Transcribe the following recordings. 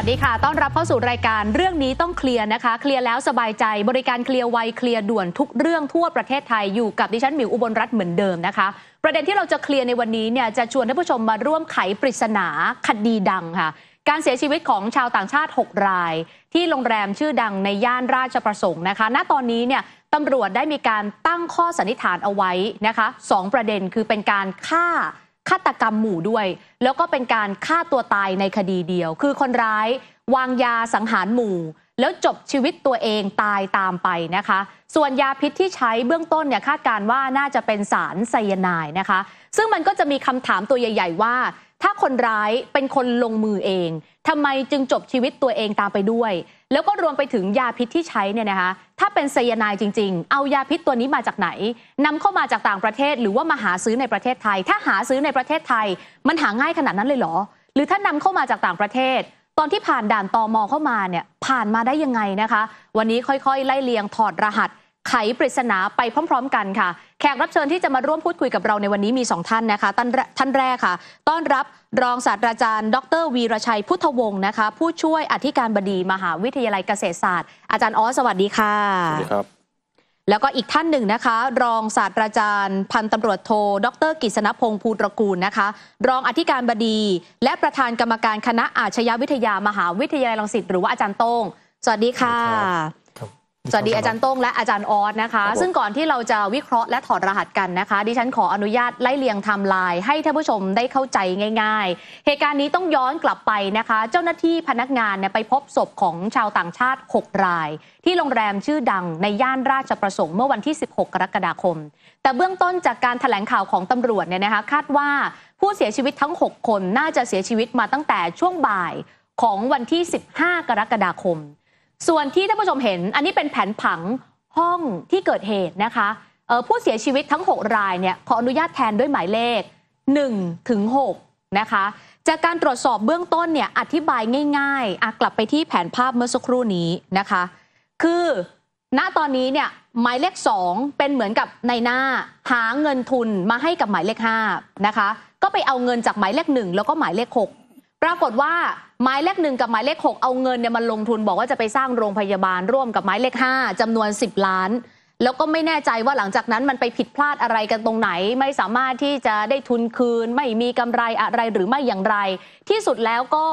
วัสดีค่ะ ต้อนรับเข้าสู่รายการเรื่องนี้ต้องเคลียร์นะคะ เคลียร์แล้วสบายใจ บริการเคลียร์ไวเคลียร์ด่วนทุกเรื่องทั่วประเทศไทยอยู่กับดิฉันหมิวอุบลรัตน์เหมือนเดิมนะคะ ประเด็นที่เราจะเคลียร์ในวันนี้เนี่ยจะชวนท่านผู้ชมมาร่วมไขปริศนาคดีดังค่ะ การเสียชีวิตของชาวต่างชาติ6รายที่โรงแรมชื่อดังในย่านราชประสงค์นะคะ ณ ตอนนี้เนี่ยตำรวจได้มีการตั้งข้อสันนิษฐานเอาไว้นะคะ 2 ประเด็นคือเป็นการฆ่าฆาตกรรมหมู่ด้วยแล้วก็เป็นการฆ่าตัวตายในคดีเดียว คือคนร้าย วางยาสังหารหมู่ แล้วจบชีวิตตัวเองตายตามไปนะคะ ส่วนยาพิษที่ใช้เบื้องต้นเนี่ยคาดการว่าน่าจะเป็นสารไซยาไนด์นะคะ ซึ่งมันก็จะมีคำถามตัวใหญ่ๆว่าถ้าคนร้ายเป็นคนลงมือเอง ทำไมจึงจบชีวิตตัวเองตามไปด้วย แล้วก็รวมไปถึงยาพิษที่ใช้เนี่ยนะคะ ถ้าเป็นไซยาไนด์จริง ๆ เอายาพิษตัวนี้มาจากไหน นำเข้ามาจากต่างประเทศหรือว่ามาหาซื้อในประเทศไทย ถ้าหาซื้อในประเทศไทย มันหาง่ายขนาดนั้นเลยเหรอ หรือถ้านำเข้ามาจากต่างประเทศ ตอนที่ผ่านด่านตอมอเข้ามาเนี่ยผ่านมาได้ยังไงนะคะ วันนี้ค่อยๆ ไล่เลียงถอดรหัสไขปริศนาไปพร้อมๆกันค่ะแขกรับเชิญที่จะมาร่วมพูดคุยกับเราในวันนี้มี2ท่านนะคะท่านท่านแรกค่ะ ต้อนรับรองศาสตราจารย์ ดร วีรชัยพุทธวงศ์นะคะ ผู้ช่วยอธิการบดีมหาวิทยาลัยเกษตรศาสตร์ อาจารย์ออสสวัสดีค่ะ สวัสดีครับ แล้วก็อีกท่านหนึ่งนะคะ รองศาสตราจารย์พันตำรวจโทดรกฤษณพงศ์ภูตระกูลนะคะ รองอธิการบดี และประธานกรรมการคณะอาชญาวิทยามหาวิทยาลัยรังสิตหรือว่าอาจารย์โต้ง สวัสดีค่ะสวัสดีอาจารย์โต้งและอาจารย์ออสนะคะ ซึ่งก่อนที่เราจะวิเคราะห์และถอดรหัสกันนะคะ ดิฉันขออนุญาตไล่เลียงทำลาย ให้ท่านผู้ชมได้เข้าใจง่ายๆ เหตุการณ์นี้ต้องย้อนกลับไปนะคะ เจ้าหน้าที่พนักงานเนี่ยไปพบศพของชาวต่างชาติ 6 ราย ที่โรงแรมชื่อดังในย่านราชประสงค์เมื่อวันที่ 16 กรกฎาคม แต่เบื้องต้นจากการถแถลงข่าวของตำรวจเนี่ยนะคะ คาดว่าผู้เสียชีวิตทั้ง 6 คนน่าจะเสียชีวิตมาตั้งแต่ช่วงบ่ายของวันที่ 15 กรกฎาคมส่วนที่ท่านผู้ชมเห็นอันนี้เป็นแผนผังห้องที่เกิดเหตุนะคะผู้เสียชีวิตทั้ง 6 รายเนี่ยขออนุญาตแทนด้วยหมายเลข1ถึง6นะคะจากการตรวจสอบเบื้องต้นเนี่ยอธิบายง่ายๆกลับไปที่แผนภาพเมื่อสักครู่นี้นะคะ คือณตอนนี้เนี่ยหมายเลข2 เป็นเหมือนกับในหน้าหาเงินทุนมาให้กับหมายเลข5นะคะก็ไปเอาเงินจากหมายเลข 1 แล้วก็หมายเลข 6 ปรากฏว่าหมายเลขหนึ่งกับหมายเลขกเอาเงินเนี่ยมาลงทุนบอกว่าจะไปสร้างโรงพยาบาลร่วมกับหมายเลขาจำานวนสิบล้าน แล้วก็ไม่แน่ใจว่าหลังจากนั้นมันไปผิดพลาดอะไรกันตรงไหนไม่สามารถที่จะได้ทุนคืน ไม่มีกำไรอะไรหรือไม่อย่างไร ที่สุดแล้วก็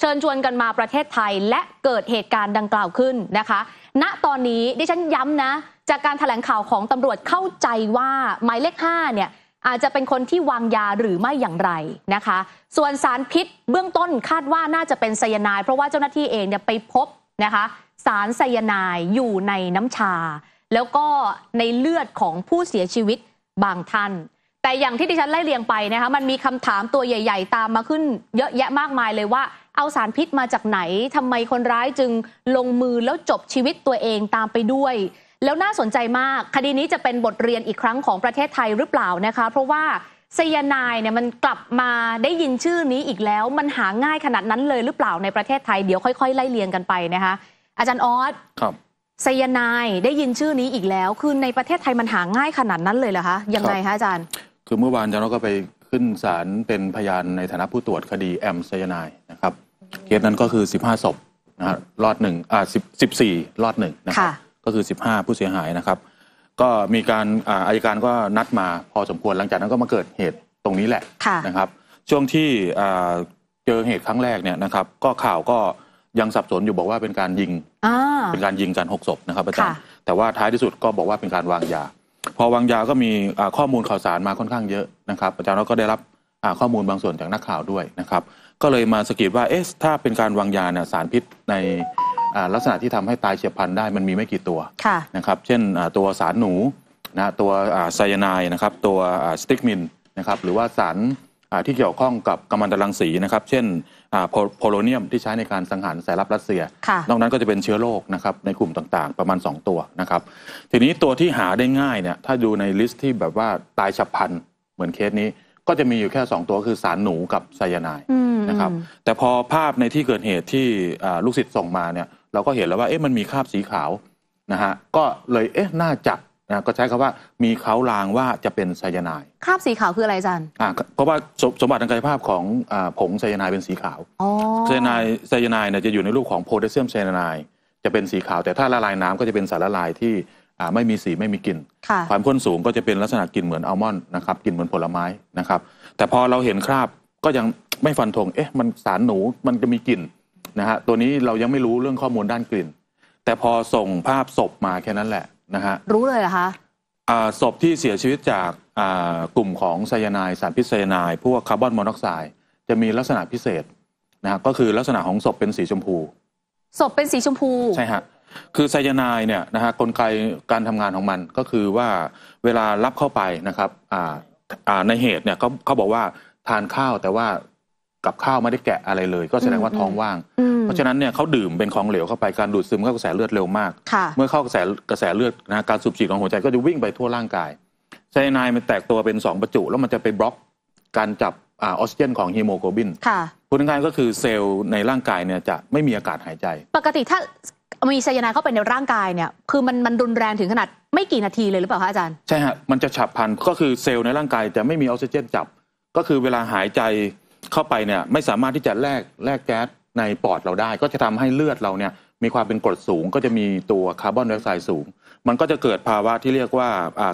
เชิญชวนกันมาประเทศไทยและเกิดเหตุการณ์ดังกล่าวขึ้นนะคะ ณตอนนี้ดิฉันย้ำนะ จากการถแถลงข่าวของตำรวจเข้าใจว่าหมายเลข5เนี่ยอาจจะเป็นคนที่วางยาหรือไม่อย่างไรนะคะ ส่วนสารพิษเบื้องต้นคาดว่าน่าจะเป็นไซยาไนเพราะว่าเจ้าหน้าที่เองเนี่ยไปพบนะคะสารไซยาไนอยู่ในน้ำชา แล้วก็ในเลือดของผู้เสียชีวิตบางท่าน แต่อย่างที่ดิฉันไล่เรียงไปนะคะมันมีคำถามตัวใหญ่ๆตามมาขึ้น เยอะแยะมากมายเลยว่า เอาสารพิษมาจากไหน ทำไมคนร้ายจึงลงมือแล้วจบชีวิตตัวเองตามไปด้วยแล้วน่าสนใจมากคดีนี้จะเป็นบทเรียนอีกครั้งของประเทศไทยหรือเปล่านะคะ เพราะว่าไซยานายเนี่ยมันกลับมาได้ยินชื่อนี้อีกแล้วมันหาง่ายขนาดนั้นเลยหรือเปล่าในประเทศไทยเดี๋ยวค่อยๆไล่เลียงกันไปนะคะ อาจารย์ออสครับไซยานายได้ยินชื่อนี้อีกแล้วคือในประเทศไทยมันหาง่ายขนาดนั้นเลยเหรอคะยังไงคะอาจารย์ คือเมื่อวานอาจารย์ก็ไปขึ้นศาลเป็นพยานในฐานะผู้ตรวจคดีแอมไซยานายนะครับเคสนั้นก็คือ15ศพนะฮะรอดหนึ่งอ่าสิบสิบสี่รอดหนึ่งนะครับก็คือ 15 ผู้เสียหายนะครับ ก็มีการอายการก็นัดมาพอสมควรหลังจากนั้นก็มาเกิดเหตุตรงนี้แหละนะครับช่วงที่เจอเหตุครั้งแรกเนี่ยนะครับก็ข่าวก็ยังสับสนอยู่บอกว่าเป็นการยิงเป็นการยิงกันหกศพนะครับอาจารย์แต่ว่าท้ายที่สุดก็บอกว่าเป็นการวางยา พอวางยาก็มีข้อมูลข่าวสารมาค่อนข้างเยอะนะครับอาจารย์เราก็ได้รับข้อมูลบางส่วนจากนักข่าวด้วยนะครับก็เลยมาสกิดว่าเอ๊ะถ้าเป็นการวางยาเนี่ยสารพิษในลักษณะที่ทำให้ตายเฉียบพลันได้มันมีไม่กี่ตัวนะครับเช่นตัวสารหนูนะตัวไซยาไนนะครับตัวสติกมินนะครับหรือว่าสารที่เกี่ยวข้องกับกำมถันตรังสีนะครับเช่นโพโลเนียมที่ใช้ในการสังหารสายลับรัสเซียนอกนั้นก็จะเป็นเชื้อโรคนะครับในกลุ่มต่างๆ ประมาณ 2 ตัวนะครับทีนี้ตัวที่หาได้ง่ายเนี่ยถ้าดูในลิสต์ที่แบบว่าตายฉับพลันเหมือนเคสนี้ก็จะมีอยู่แค่2ตัวคือสารหนูกับไซยาไนนะครับแต่พอภาพในที่เกิดเหตุที่ลูกศิษย์ส่งมาเนี่ยเราก็เห็นแล้วว่าเอ๊ะมันมีคราบสีขาวนะฮะก็เลยเอ๊ะน่าจับนะก็ใช้คำว่ามีเขาลางว่าจะเป็นไซยาไนด์คราบสีขาวคืออะไรจันอ่าเพราะว่าสสมบัติทางกายภาพของอผงไซยาไนด์เป็นสีขาวไซยาไนด์ไซยาไนด์เนี่ยจะอยู่ในรูปของโพแทสเซียมไซยาไนด์จะเป็นสีขาวแต่ถ้าละลายน้ำก็จะเป็นสารละลายที่ไม่มีสีไม่มีกลิ่นความข้นสูงก็จะเป็นลักษณะกลิ่นเหมือนอัลมอนด์นะครับกลิ่นเหมือนผลไม้นะครับแต่พอเราเห็นคราบก็ยังไม่ฟันธงเอ๊ะมันสารหนูมันจะมีกลิ่นนะฮะตัวนี้เรายังไม่รู้เรื่องข้อมูลด้านกลิ่น แต่พอส่งภาพศพมาแค่นั้นแหละนะฮะรู้เลยเหรอคะศพที่เสียชีวิตจากกลุ่มของไซยาไนด์สารพิษไซยาไนด์พวกคาร์บอนมอนอกไซด์จะมีลักษณะพิเศษนะฮะก็คือลักษณะของศพเป็นสีชมพู ศพเป็นสีชมพูใช่ฮะคือไซยาไนด์เนี่ยนะฮะกลไกการทำงานของมันก็คือว่าเวลารับเข้าไปนะครับในเหตุเนี่ยเขาเขาบอกว่าทานข้าวแต่ว่ากับข้าวไม่ได้แกะอะไรเลย ก็แสดงว่าท้องว่าง เพราะฉะนั้นเนี่ยเขาดื่มเป็นของเหลวเข้าไปการดูดซึมเข้ากระแสเลือดเร็วมาก เมื่อเข้ากระแสกระแสเลือดนะการสูบฉีดของหัวใจก็จะวิ่งไปทั่วร่างกายไซยาไนด์มันแตกตัวเป็น 2 ประจุ แล้วมันจะไปบล็อกการจับ ออกซิเจนของฮีโมโกลบินทั้งลายก็คือเซลล์ในร่างกายเนี่ยจะไม่มีอากาศหายใจ ปกติถ้ามีไซยาไนด์เข้าไปในร่างกายเนี่ยคือมันมันรุนแรงถึงขนาดไม่กี่นาทีเลยหรือเปล่าคะอาจารย์ใช่ฮะมันจะฉับพลันก็คือเซลล์ในร่างกายจะไม่มีออกซิเจนจับ ก็คือเวลาหายใจเข้าไปเนี่ยไม่สามารถที่จะแลกแลกแก๊สในปอดเราได้ ก็จะทำให้เลือดเราเนี่ยมีความเป็นกรดสูง ก็จะมีตัวคาร์บอนไดออกไซด์สูง มันก็จะเกิดภาวะที่เรียกว่า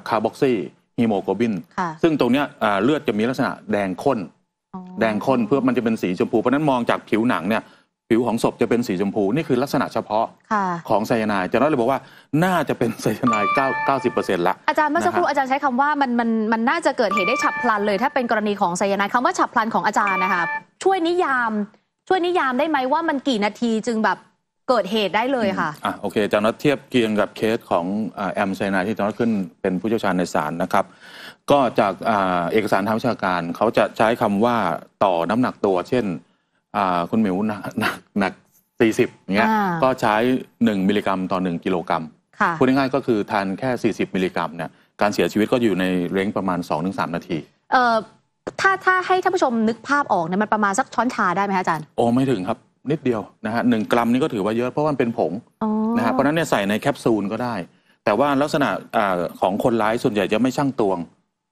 คาร์บอกซีฮีโมโกลบินซึ่งตรงเนี้ยเลือดจะมีลักษณะแดงข้นแดงข้น เพื่อมันจะเป็นสีชมพู เพราะนั้นมองจากผิวหนังเนี่ยผิวของศพจะเป็นสีชมพูนี่คือลักษณะเฉพาะของไซยาไนด์จะ์น้อยเลยบอกว่าน่าจะเป็นไซยาไนด์เซ็นต์ละ อาจารย์เมื่อสักครู่อาจารย์ใช้คำว่ามันมันมันน่าจะเกิดเหตุได้ฉับพลันเลย ถ้าเป็นกรณีของไซยาไนด์คำว่าฉับพลันของอาจารย์ นะคะช่วยนิยามช่วยนิยามได้ไหมว่ามันกี่นาทีจึงแบบเกิดเหตุได้เลยค่ะอ่ะโอเคอาจารย์นัอเทียบเคียงกับเคสของแอมไซยาไนด์ที่จะ์นอขึ้นเป็นผู้เชี่ยวชาญในศาลนะครับ ก็จากเอกสารทางวิชาการเขาจะใช้คำว่าต่อน้ำหนักตัว เช่นคุณหมิวหนักหนักสี่สิบเงี้ย ก็ใช้หนึ่งมิลลิกรัม ต่อหนึ่งกิโลกรัมพูดง่ายๆ ก็คือทานแค่ 40 มิลลิกรัมเนี่ย การเสียชีวิตก็อยู่ในเรงประมาณ 2-3 นาที เอ่อ ถ้า ถ้าให้ท่านผู้ชมนึกภาพออกเนี่ย มันประมาณสักช้อนชาได้ไหมะอาจารย์ โอ้ไม่ถึงครับ นิดเดียวนะฮะหกรัมนี่ก็ถือว่าเยอะเพราะมันเป็นผงนะฮะ เพราะนั้นเนี่ยใส่ในแคปซูลก็ได้ แต่ว่าลักษณะของคนร้ายส่วนใหญ่จะไม่ช่างตวง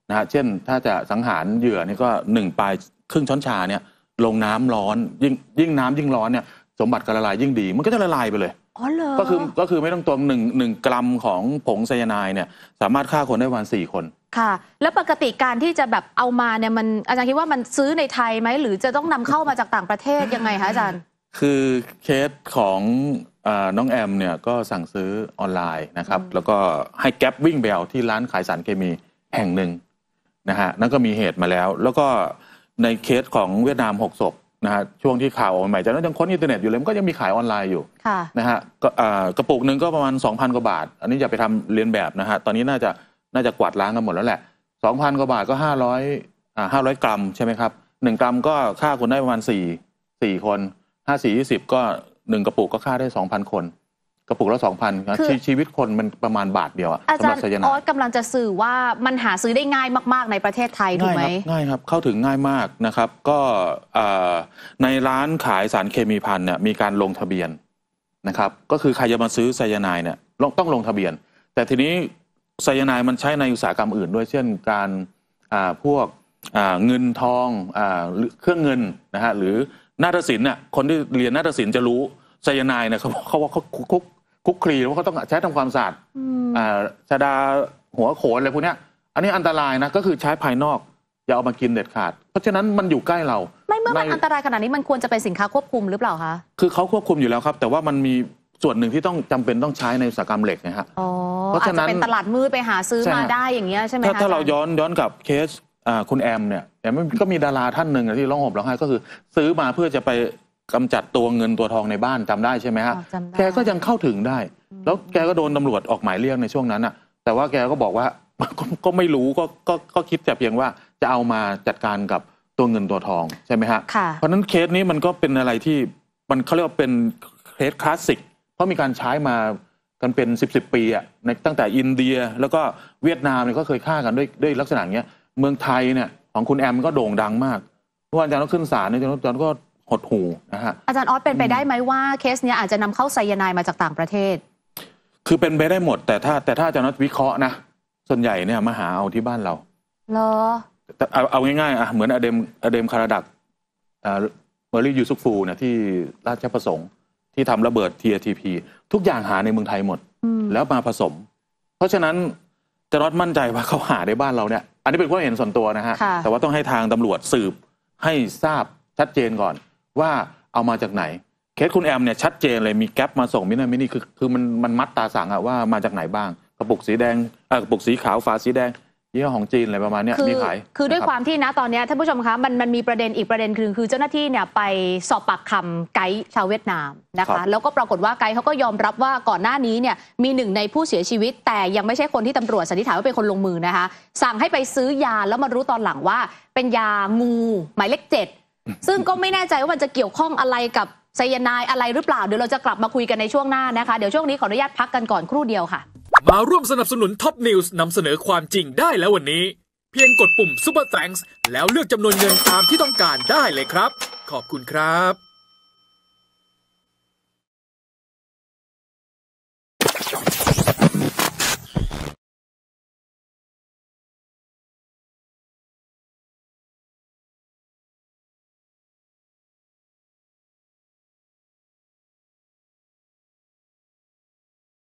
นะฮะ เช่นถ้าจะสังหารเหยื่อนี่ก็หนึ่งปลายครึ่งช้อนชาเนี่ยลงน้ำร้อน ยิ่งยิ่งน้ำยิ่งร้อนเนี่ยสมบัติการละลายยิ่งดีมันก็จะละลายไปเลย อ๋อเหรอ ก็คือก็คือไม่ต้องตวงหนึ่งหนึ่งกรัมของผงไซยาไนเนี่ยสามารถฆ่าคนได้วันสี่คนค่ะ แล้วปกติการที่จะแบบเอามาเนี่ยมันอาจารย์คิดว่ามันซื้อในไทยไหม หรือจะต้องนำเข้ามาจากต่างประเทศยังไงคะอาจารย์ คือเคสของน้องแอมเนี่ยก็สั่งซื้อออนไลน์นะครับแล้วก็ให้แก๊ปวิ่งไปเอาที่ร้านขายสารเคมีแห่งหนึ่งนะฮะนั่นก็มีเหตุมาแล้ว แล้วก็ในเคสของเวียดนามหกศพนะฮะช่วงที่ข่าวออกใหม่จากนั้นยังค้นอินเทอร์เน็ตอยู่เลย มันก็ยังมีขายออนไลน์อยู่นะฮะกระปุกหนึ่งก็ประมาณ 2,000 กว่าบาท อันนี้อย่าไปทำเรียนแบบนะฮะตอนนี้น่าจะน่าจะกวาดล้างกันหมดแล้วแหละ 2,000 กว่าบาทก็ 500อ่า500 กรัม ใช่ไหมครับ 1 กรัมก็ฆ่าคนได้ประมาณ4 4 คน 5 4 20ก็ 1 กระปุกก็ฆ่าได้2,000 คนระปุกละสองพันคชีวิตคนมันประมาณบาทเดียวอะาจารย์ออสกำลังจะสื่อว่ามันหาซื้อได้ง่ายมาก ๆ ในประเทศไทยถูกไหมง่ายครับ เข้าถึงง่ายมากนะครับ ก็ในร้านขายสารเคมีพันเนี่ยมีการลงทะเบียนนะครับก็คือใครจะมาซื้อไซยาไน์เนี่ยงต้องลงทะเบียน แต่ทีนี้ไซยาไน์มันใช้ในอุตสาหกรรมอื่นด้วยเช่น การพวกเงินทองอเครื่องเงินนะฮะหรือนาฏศิลป์น่ยคนที่เรียนนาฏศิลป์จะรู้ไซยาไน์เนี่ยเขาเขาเขาเขาคุกคลีเพราะเขาต้องใช้ทำความสะอาดชาดาหัวโขนอะไรพวกนี้อันนี้อันตรายนะก็คือใช้ภายนอกอย่าเอามากินเด็ดขาดเพราะฉะนั้นมันอยู่ใกล้เราไม่เมื่อมันอันตรายขนาดนี้มันควรจะเป็นสินค้าควบคุมหรือเปล่าคะคือเขาควบคุมอยู่แล้วครับ แต่ว่ามันมีส่วนหนึ่งที่ต้องจำเป็นต้องใช้ในอุตสาหกรรมเหล็กนะฮะเพราะฉะนั้นเป็นตลาดมืดไปหาซื้อมาได้อย่างเงี้ยใช่ไหมคะถ้าเราย้อนย้อนกับเคสคุณแอมเนี่ยแอมก็มีดาราท่านหนึ่งที่ร้องห่มร้องไห้ก็คือซื้อมาเพื่อจะไปกำจัดตัวเงินตัวทองในบ้านจำได้ใช่ไหมฮะแกก็ยังเข้าถึงได้ แล้วแกก็โดนตารวจออกหมายเรียกในช่วงนั้นอ่ะ แต่ว่าแกก็บอกว่าก็ไม่รู้ก็ก็ก็คิดแต่เพียงว่าจะเอามาจัดการกับตัวเงินตัวทองใช่ไหมฮะเพราะนั้นเคสนี้มันก็เป็นอะไรที่มันเขาเรียกว่าเป็นเคสคลาสสิกเพราะมีการใช้มากันเป็นสิบสิบปีอ่ะในตั้งแต่อินเดียแล้วก็เวียดนามเนี่ยก็เคยฆ่ากันด้วยด้วยลักษณะเนี้ยเมืองไทยเนี่ยของคุณแอมก็โด่งดังมากเุกวันจันทร์ก็ขึ้นศาลเนี่ยจันทร์ก็หดหูนะฮะอาจารย์ออสเป็นไปได้ไหมว่าเคสเนี้ยอาจจะนำเข้าไซยานายมาจากต่างประเทศ คือเป็นไปได้หมดแต่ถ้าแต่ถ้าอาจารย์วิเคราะห์นะ ส่วนใหญ่เนี่ยมาหาเอาที่บ้านเรา เหรอ เอาเอาง่ายๆอ่ะเหมือนอเดมอเดมคาราดักเบอรี่ยูซุกฟูเนี่ยที่ราชประสงค์ที่ทำระเบิด TATP ทุกอย่างหาในเมืองไทยหมดแล้วมาผสม เพราะฉะนั้นจะรอดมั่นใจว่าเขาหาในบ้านเราเนี่ยอันนี้เป็นความเห็นส่วนตัวนะฮะแต่ว่าต้องให้ทางตำรวจสืบให้ทราบชัดเจนก่อนว่าเอามาจากไหนเคสคุณแอมเนี่ยชัดเจนเลยมีแก๊ปมาส่งมินิมินี่คือคือมันมันมัดตาสังอะว่ามาจากไหนบ้าง กระปุกสีแดงกระปุกสีขาวฝาสีแดงยี่ห้อของจีนอะไรประมาณนี้มีขายคือด้วยความที่นะตอนนี้ท่านผู้ชมคะมันมันมีประเด็นอีกประเด็นคือคือเจ้าหน้าที่เนี่ยไปสอบปากคำไกด์ชาวเวียดนามนะคะแล้วก็ปรากฏว่าไกด์เขาก็ยอมรับว่าก่อนหน้านี้เนี่ยมีหนึ่งในผู้เสียชีวิต แต่ยังไม่ใช่คนที่ตำรวจสันนิษฐานว่าเป็นคนลงมือนะคะสั่งให้ไปซื้อยาแล้วมารู้ตอนหลังว่าเป็นยางูหมายเลขเจ็ดซึ่งก็ไม่แน่ใจว่ามันจะเกี่ยวข้องอะไรกับไซยานายอะไรหรือเปล่า เดี๋ยวเราจะกลับมาคุยกันในช่วงหน้านะคะ เดี๋ยวช่วงนี้ขออนุญาตพักกันก่อนครู่เดียวค่ะมาร่วมสนับสนุนท็อปนิวส์นำเสนอความจริงได้แล้ววันนี้ เพียงกดปุ่มป u ปอร์แฟง k ์แล้วเลือกจำนวนเงินตามที่ต้องการได้เลยครับ ขอบคุณครับ